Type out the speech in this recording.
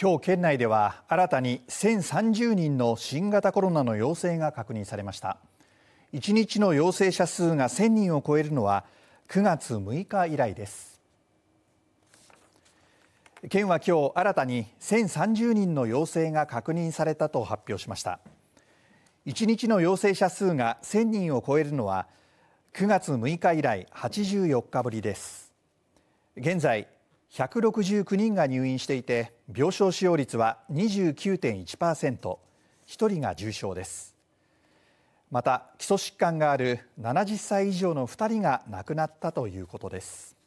今日県内では新たに1030人の新型コロナの陽性が確認されました1日の陽性者数が1000人を超えるのは9月6日以来です県は今日新たに1030人の陽性が確認されたと発表しました1日の陽性者数が1000人を超えるのは9月6日以来84日ぶりです現在169人が入院していて病床使用率は2 9 1一人が重症ですまた基礎疾患がある70歳以上の2人が亡くなったということです